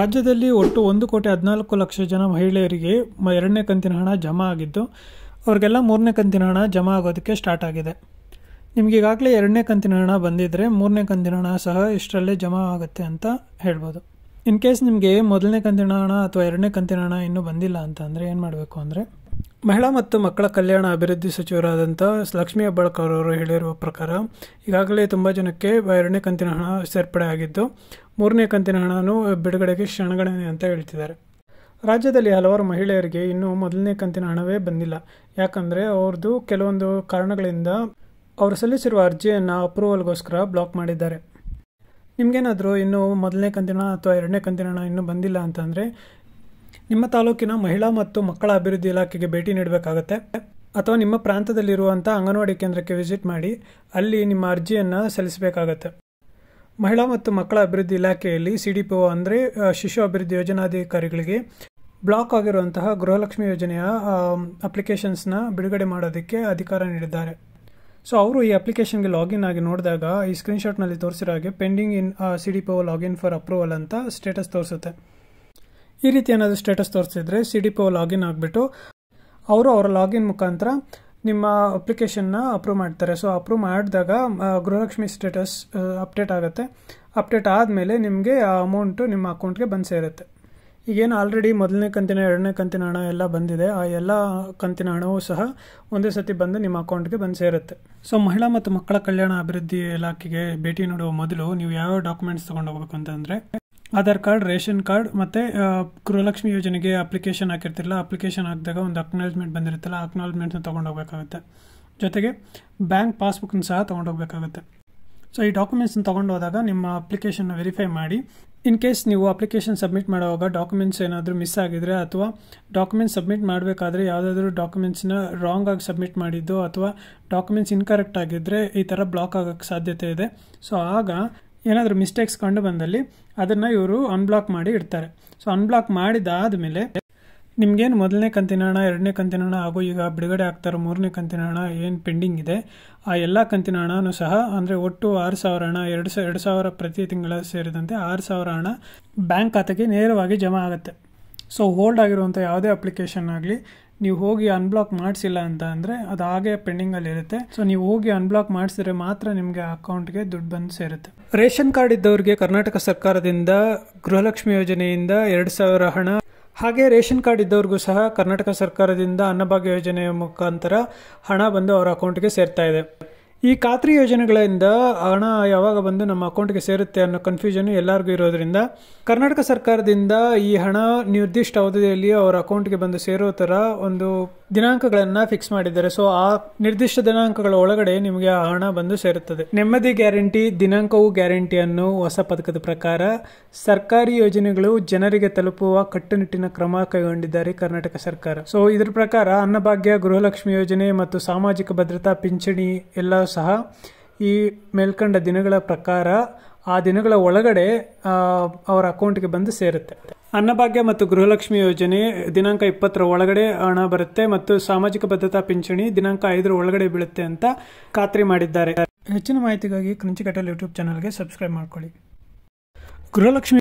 ರಾಜ್ಯದಲ್ಲಿ ಒಟ್ಟು ಒಂದು ಕೋಟಿ ಹದಿನಾಲ್ಕು ಲಕ್ಷ ಜನ ಮಹಿಳೆಯರಿಗೆ ಎರಡನೇ ಕಂತಿನ ಹಣ ಜಮಾ ಆಗಿದ್ದು ಅವ್ರಿಗೆಲ್ಲ ಮೂರನೇ ಕಂತಿನ ಹಣ ಜಮಾ ಆಗೋದಕ್ಕೆ ಸ್ಟಾರ್ಟ್ ಆಗಿದೆ ನಿಮಗೆ ಈಗಾಗಲೇ ಎರಡನೇ ಕಂತಿನ ಹಣ ಬಂದಿದ್ದರೆ ಮೂರನೇ ಕಂತಿನ ಹಣ ಸಹ ಇಷ್ಟರಲ್ಲೇ ಜಮಾ ಆಗುತ್ತೆ ಅಂತ ಹೇಳ್ಬೋದು ಇನ್ ಕೇಸ್ ನಿಮಗೆ ಮೊದಲನೇ ಕಂತಿನ ಹಣ ಅಥವಾ ಎರಡನೇ ಕಂತಿನ ಹಣ ಇನ್ನೂ ಬಂದಿಲ್ಲ ಅಂತ ಅಂದರೆ ಏನು ಮಾಡಬೇಕು ಅಂದರೆ ಮಹಿಳಾ ಮತ್ತು ಮಕ್ಕಳ ಕಲ್ಯಾಣ ಅಭಿವೃದ್ಧಿ ಸಚಿವರಾದಂಥ ಲಕ್ಷ್ಮೀ ಹೆಬ್ಬಾಳ್ಕರ್ ಅವರು ಹೇಳಿರುವ ಪ್ರಕಾರ ಈಗಾಗಲೇ ತುಂಬ ಜನಕ್ಕೆ ಎರಡನೇ ಕಂತಿನ ಹಣ ಸೇರ್ಪಡೆ ಆಗಿದ್ದು ಮೂರನೇ ಕಂತಿನ ಹಣನೂ ಬಿಡುಗಡೆಗೆ ಕ್ಷಣಗಣನೆ ಅಂತ ಹೇಳ್ತಿದ್ದಾರೆ ರಾಜ್ಯದಲ್ಲಿ ಹಲವಾರು ಮಹಿಳೆಯರಿಗೆ ಇನ್ನೂ ಮೊದಲನೇ ಕಂತಿನ ಹಣವೇ ಬಂದಿಲ್ಲ ಯಾಕಂದರೆ ಅವ್ರದ್ದು ಕೆಲವೊಂದು ಕಾರಣಗಳಿಂದ ಅವರು ಸಲ್ಲಿಸಿರುವ ಅರ್ಜಿಯನ್ನು ಅಪ್ರೂವಲ್ಗೋಸ್ಕರ ಬ್ಲಾಕ್ ಮಾಡಿದ್ದಾರೆ ನಿಮಗೇನಾದರೂ ಇನ್ನೂ ಮೊದಲನೇ ಕಂತಿನ ಅಥವಾ ಎರಡನೇ ಕಂತಿನ ಹಣ ಇನ್ನೂ ಬಂದಿಲ್ಲ ಅಂತಂದರೆ ನಿಮ್ಮ ತಾಲೂಕಿನ ಮಹಿಳಾ ಮತ್ತು ಮಕ್ಕಳ ಅಭಿವೃದ್ಧಿ ಇಲಾಖೆಗೆ ಭೇಟಿ ನೀಡಬೇಕಾಗತ್ತೆ ಅಥವಾ ನಿಮ್ಮ ಪ್ರಾಂತದಲ್ಲಿರುವಂಥ ಅಂಗನವಾಡಿ ಕೇಂದ್ರಕ್ಕೆ ವಿಸಿಟ್ ಮಾಡಿ ಅಲ್ಲಿ ನಿಮ್ಮ ಅರ್ಜಿಯನ್ನು ಸಲ್ಲಿಸಬೇಕಾಗತ್ತೆ ಮಹಿಳಾ ಮತ್ತು ಮಕ್ಕಳ ಅಭಿವೃದ್ಧಿ ಇಲಾಖೆಯಲ್ಲಿ ಸಿ ಡಿ ಪಿ ಒ ಅಂದರೆ ಶಿಶು ಅಭಿವೃದ್ಧಿ ಯೋಜನಾಧಿಕಾರಿಗಳಿಗೆ ಬ್ಲಾಕ್ ಆಗಿರುವಂತಹ ಗೃಹಲಕ್ಷ್ಮಿ ಯೋಜನೆಯ ಅಪ್ಲಿಕೇಶನ್ಸ್ನ ಬಿಡುಗಡೆ ಮಾಡೋದಕ್ಕೆ ಅಧಿಕಾರ ನೀಡಿದ್ದಾರೆ ಸೊ ಅವರು ಈ ಅಪ್ಲಿಕೇಶನ್ಗೆ ಲಾಗಿನ್ ಆಗಿ ನೋಡಿದಾಗ ಈ ಸ್ಕ್ರೀನ್ಶಾಟ್ನಲ್ಲಿ ತೋರಿಸಿರೋ ಹಾಗೆ pending in C D P O login for approval ಅಂತ ಸ್ಟೇಟಸ್ ತೋರಿಸುತ್ತೆ ಈ ರೀತಿ ಏನಾದರೂ ಸ್ಟೇಟಸ್ ತೋರಿಸಿದ್ರೆ ಸಿ ಡಿ ಪಿ ಲಾಗಿನ್ ಆಗಿಬಿಟ್ಟು ಅವರು ಅವರ ಲಾಗಿನ್ ಮುಖಾಂತರ ನಿಮ್ಮ ಅಪ್ಲಿಕೇಶನ್ನ ಅಪ್ರೂವ್ ಮಾಡ್ತಾರೆ ಸೊ ಅಪ್ರೂವ್ ಮಾಡಿದಾಗ ಗೃಹಲಕ್ಷ್ಮಿ ಸ್ಟೇಟಸ್ ಅಪ್ಡೇಟ್ ಆಗುತ್ತೆ ಅಪ್ಡೇಟ್ ಆದಮೇಲೆ ನಿಮಗೆ ಆ ಅಮೌಂಟು ನಿಮ್ಮ ಅಕೌಂಟ್ಗೆ ಬಂದು ಸೇರುತ್ತೆ ಈಗೇನು ಆಲ್ರೆಡಿ ಮೊದಲನೇ ಕಂತಿನ ಎರಡನೇ ಕಂತಿನ ಹಣ ಎಲ್ಲ ಬಂದಿದೆ ಆ ಎಲ್ಲ ಕಂತಿನ ಹಣವೂ ಸಹ ಒಂದೇ ಸತಿ ಬಂದು ನಿಮ್ಮ ಅಕೌಂಟ್ಗೆ ಬಂದು ಸೇರುತ್ತೆ ಸೊ ಮಹಿಳಾ ಮತ್ತು ಮಕ್ಕಳ ಕಲ್ಯಾಣ ಅಭಿವೃದ್ಧಿ ಇಲಾಖೆಗೆ ಭೇಟಿ ನೀಡುವ ಮೊದಲು ನೀವು ಯಾವ್ಯಾವ ಡಾಕ್ಯುಮೆಂಟ್ಸ್ ತೊಗೊಂಡು ಹೋಗ್ಬೇಕು ಅಂತಂದರೆ ಆಧಾರ್ ಕಾರ್ಡ್ ರೇಷನ್ ಕಾರ್ಡ್ ಮತ್ತು ಗೃಹಲಕ್ಷ್ಮಿ ಯೋಜನೆಗೆ ಅಪ್ಲಿಕೇಶನ್ ಹಾಕಿರ್ತಿರಲ್ಲ ಅಪ್ಲಿಕೇಶನ್ ಹಾಕಿದಾಗ ಒಂದು ಅಕ್ನಾಲಜ್ಮೆಂಟ್ ಬಂದಿರುತ್ತಲ್ಲ ಅಕ್ನಾಲಜ್ಮೆಂಟ್ನ ತೊಗೊಂಡೋಗ್ಬೇಕಾಗುತ್ತೆ ಜೊತೆಗೆ ಬ್ಯಾಂಕ್ ಪಾಸ್ಬುಕ್ನ ಸಹ ತೊಗೊಂಡೋಗ್ಬೇಕಾಗುತ್ತೆ ಸೊ ಈ ಡಾಕ್ಯುಮೆಂಟ್ಸ್ನ ತೊಗೊಂಡು ಹೋದಾಗ ನಿಮ್ಮ ಅಪ್ಲಿಕೇಶನ್ನ ವೆರಿಫೈ ಮಾಡಿ ಇನ್ ಕೇಸ್ ನೀವು ಅಪ್ಲಿಕೇಶನ್ ಸಬ್ಮಿಟ್ ಮಾಡುವಾಗ ಡಾಕ್ಯುಮೆಂಟ್ಸ್ ಏನಾದರೂ ಮಿಸ್ ಆಗಿದ್ರೆ ಅಥವಾ ಡಾಕ್ಯುಮೆಂಟ್ಸ್ ಸಬ್ಮಿಟ್ ಮಾಡಬೇಕಾದ್ರೆ ಯಾವುದಾದ್ರೂ ಡಾಕ್ಯುಮೆಂಟ್ಸ್ನ ರಾಂಗ್ ಆಗಿ ಸಬ್ಮಿಟ್ ಮಾಡಿದ್ದು ಅಥವಾ ಡಾಕ್ಯುಮೆಂಟ್ಸ್ ಇನ್ಕರೆಕ್ಟ್ ಆಗಿದ್ದರೆ ಈ ಥರ ಬ್ಲಾಕ್ ಆಗೋಕ್ಕೆ ಸಾಧ್ಯತೆ ಇದೆ ಸೊ ಆಗ ಏನಾದರೂ ಮಿಸ್ಟೇಕ್ಸ್ ಕಂಡು ಬಂದಲ್ಲಿ ಅದನ್ನು ಇವರು ಅನ್ಬ್ಲಾಕ್ ಮಾಡಿ ಇಡ್ತಾರೆ ಸೊ ಅನ್ಬ್ಲಾಕ್ ಮೇಲೆ ನಿಮಗೇನು ಮೊದಲನೇ ಕಂತಿನ ಹಣ ಎರಡನೇ ಕಂತಿನ ಹಣ ಹಾಗೂ ಈಗ ಬಿಡುಗಡೆ ಆಗ್ತಾರೋ ಮೂರನೇ ಕಂತಿನ ಹಣ ಏನು ಪೆಂಡಿಂಗ್ ಇದೆ ಆ ಎಲ್ಲ ಕಂತಿನ ಹಣನೂ ಸಹ ಅಂದರೆ ಒಟ್ಟು ಆರು ಸಾವಿರ ಹಣ ಎರಡು ಸ ಎರಡು ಸಾವಿರ ಪ್ರತಿ ತಿಂಗಳ ಸೇರಿದಂತೆ ಆರು ಸಾವಿರ ಹಣ ಬ್ಯಾಂಕ್ ಖಾತೆಗೆ ನೇರವಾಗಿ ಜಮಾ ಆಗುತ್ತೆ ಸೊ ಹೋಲ್ಡ್ ಆಗಿರುವಂಥ ಯಾವುದೇ ಅಪ್ಲಿಕೇಶನ್ ಆಗಲಿ ನೀವು ಹೋಗಿ ಅನ್ಬ್ಲಾಕ್ ಮಾಡಿಸಿಲ್ಲ ಅಂತ ಅಂದರೆ ಅದು ಹಾಗೆ ಪೆಂಡಿಂಗಲ್ಲಿ ಇರುತ್ತೆ ಸೊ ನೀವು ಹೋಗಿ ಅನ್ಬ್ಲಾಕ್ ಮಾಡಿಸಿದ್ರೆ ಮಾತ್ರ ನಿಮಗೆ ಅಕೌಂಟ್ಗೆ ದುಡ್ಡು ಬಂದು ಸೇರುತ್ತೆ ರೇಷನ್ ಕಾರ್ಡ್ ಇದ್ದವರಿಗೆ ಕರ್ನಾಟಕ ಸರ್ಕಾರದಿಂದ ಗೃಹಲಕ್ಷ್ಮಿ ಯೋಜನೆಯಿಂದ ಎರಡು ಸಾವಿರ ಹಣ ಹಾಗೆ ರೇಷನ್ ಕಾರ್ಡ್ ಇದ್ದವ್ರಿಗೂ ಸಹ ಕರ್ನಾಟಕ ಸರ್ಕಾರದಿಂದ ಅನ್ನಭಾಗ್ಯ ಯೋಜನೆಯ ಮುಖಾಂತರ ಹಣ ಬಂದು ಅವರ ಅಕೌಂಟ್ಗೆ ಸೇರ್ತಾ ಇದೆ ಈ ಖಾತ್ರಿ ಯೋಜನೆಗಳಿಂದ ಹಣ ಯಾವಾಗ ಬಂದು ನಮ್ಮ ಅಕೌಂಟ್ಗೆ ಸೇರುತ್ತೆ ಅನ್ನೋ ಕನ್ಫ್ಯೂಷನ್ ಎಲ್ಲರಿಗೂ ಇರೋದ್ರಿಂದ ಕರ್ನಾಟಕ ಸರ್ಕಾರದಿಂದ ಈ ಹಣ ನಿರ್ದಿಷ್ಟ ಅವಧಿಯಲ್ಲಿ ಅವರ ಅಕೌಂಟ್ಗೆ ಬಂದು ಸೇರೋ ಥರ ಒಂದು ದಿನಾಂಕಗಳನ್ನು ಫಿಕ್ಸ್ ಮಾಡಿದ್ದಾರೆ ಸೊ ಆ ನಿರ್ದಿಷ್ಟ ದಿನಾಂಕಗಳ ಒಳಗಡೆ ನಿಮಗೆ ಆ ಹಣ ಬಂದು ಸೇರುತ್ತದೆ ನೆಮ್ಮದಿ ಗ್ಯಾರಂಟಿ ದಿನಾಂಕವು ಅನ್ನು ಹೊಸ ಪದಕದ ಪ್ರಕಾರ ಸರ್ಕಾರಿ ಯೋಜನೆಗಳು ಜನರಿಗೆ ತಲುಪುವ ಕಟ್ಟುನಿಟ್ಟಿನ ಕ್ರಮ ಕೈಗೊಂಡಿದ್ದಾರೆ ಕರ್ನಾಟಕ ಸರ್ಕಾರ ಸೊ ಇದರ ಪ್ರಕಾರ ಅನ್ನಭಾಗ್ಯ ಗೃಹಲಕ್ಷ್ಮಿ ಯೋಜನೆ ಮತ್ತು ಸಾಮಾಜಿಕ ಭದ್ರತಾ ಪಿಂಚಣಿ ಎಲ್ಲ ಸಹ ಈ ಮೇಲ್ಕಂಡ ದಿನಗಳ ಪ್ರಕಾರ ಆ ದಿನಗಳ ಒಳಗಡೆ ಅವರ ಅಕೌಂಟ್ಗೆ ಬಂದು ಸೇರುತ್ತೆ ಅನ್ನಭಾಗ್ಯ ಮತ್ತು ಗೃಹಲಕ್ಷ್ಮಿ ಯೋಜನೆ ದಿನಾಂಕ ಇಪ್ಪತ್ತರ ಒಳಗಡೆ ಹಣ ಬರುತ್ತೆ ಮತ್ತು ಸಾಮಾಜಿಕ ಭದ್ರತಾ ಪಿಂಚಣಿ ದಿನಾಂಕ ಐದರ ಒಳಗಡೆ ಬೀಳುತ್ತೆ ಅಂತ ಖಾತ್ರಿ ಮಾಡಿದ್ದಾರೆ ಹೆಚ್ಚಿನ ಮಾಹಿತಿಗಾಗಿ ಕ್ರಂಚಿಕಟಲ್ ಯೂಟ್ಯೂಬ್ ಚಾನಲ್ಗೆ ಸಬ್ಸ್ಕ್ರೈಬ್ ಮಾಡ್ಕೊಳ್ಳಿ ಗೃಹಲಕ್ಷ್ಮಿ